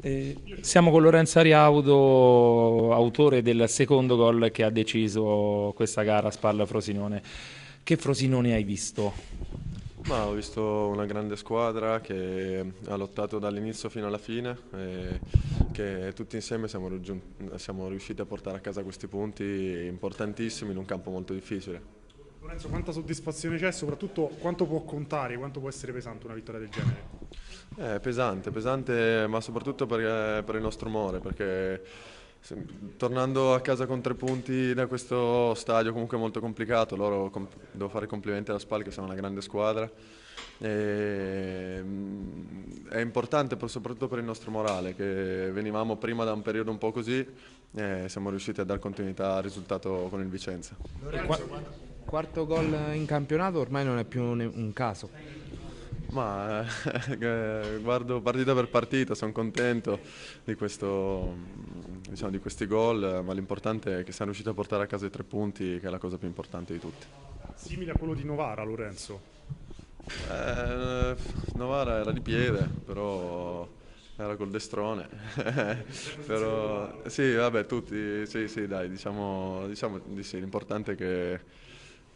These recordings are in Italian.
Eh, siamo con Lorenzo Ariaudo, autore del secondo gol che ha deciso questa gara a Spalla-Frosinone. Che Frosinone hai visto? Ma ho visto una grande squadra che ha lottato dall'inizio fino alla fine e che tutti insieme siamo, siamo riusciti a portare a casa questi punti importantissimi in un campo molto difficile. Lorenzo, quanta soddisfazione c'è e soprattutto quanto può contare, quanto può essere pesante una vittoria del genere? È pesante, pesante ma soprattutto per, per il nostro umore perché tornando a casa con tre punti da questo stadio comunque molto complicato, loro com devo fare i complimenti alla Spal che siamo una grande squadra. E, mm, è importante per, soprattutto per il nostro morale che venivamo prima da un periodo un po' così e siamo riusciti a dar continuità al risultato con il Vicenza. Quarto gol in campionato ormai non è più un caso. Ma eh, guardo partita per partita, sono contento di, questo, diciamo, di questi gol, ma l'importante è che siamo riusciti a portare a casa i tre punti, che è la cosa più importante di tutti. Simile a quello di Novara, Lorenzo? Eh, Novara era di piede, però era col destrone. però sì, vabbè, tutti, sì, sì, dai, diciamo, diciamo di sì, l'importante è che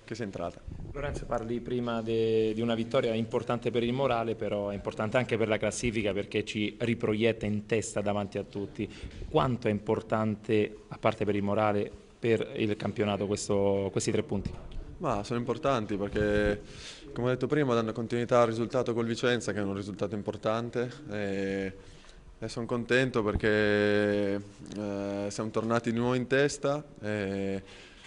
che sei entrata. Lorenzo parli prima de, di una vittoria importante per il morale, però è importante anche per la classifica perché ci riproietta in testa davanti a tutti. Quanto è importante, a parte per il morale, per il campionato questo, questi tre punti? Ma sono importanti perché, come ho detto prima, danno continuità al risultato col Vicenza, che è un risultato importante. E, e sono contento perché eh, siamo tornati di nuovo in testa. E,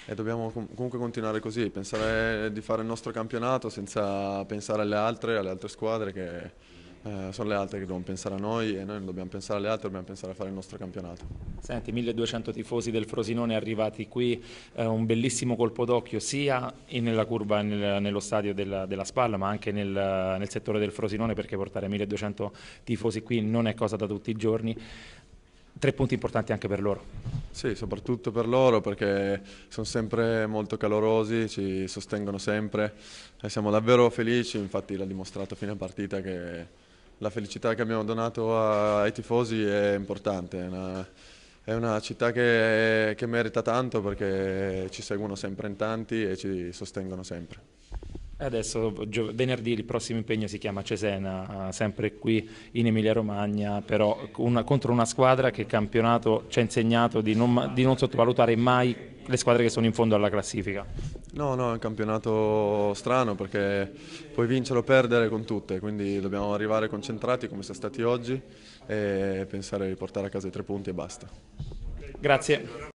e dobbiamo com- comunque continuare così, pensare di fare il nostro campionato senza pensare alle altre, alle altre squadre che eh, sono le altre che dobbiamo pensare a noi e noi non dobbiamo pensare alle altre, dobbiamo pensare a fare il nostro campionato. Senti, 1200 tifosi del Frosinone arrivati qui, eh, un bellissimo colpo d'occhio sia nella curva nel, nello stadio della, della Spalla ma anche nel, nel settore del Frosinone perché portare 1200 tifosi qui non è cosa da tutti i giorni. Tre punti importanti anche per loro. Sì, soprattutto per loro perché sono sempre molto calorosi, ci sostengono sempre e eh, siamo davvero felici, infatti l'ha dimostrato a fine partita che la felicità che abbiamo donato ai tifosi è importante, è una, è una città che, che merita tanto perché ci seguono sempre in tanti e ci sostengono sempre. Adesso venerdì il prossimo impegno si chiama Cesena, eh, sempre qui in Emilia Romagna, però una, contro una squadra che il campionato ci ha insegnato di non, di non, sottovalutare mai le squadre che sono in fondo alla classifica. No, no, è un campionato strano perché puoi vincere o perdere con tutte, quindi dobbiamo arrivare concentrati come siamo stati oggi e pensare di portare a casa i tre punti e basta. Grazie.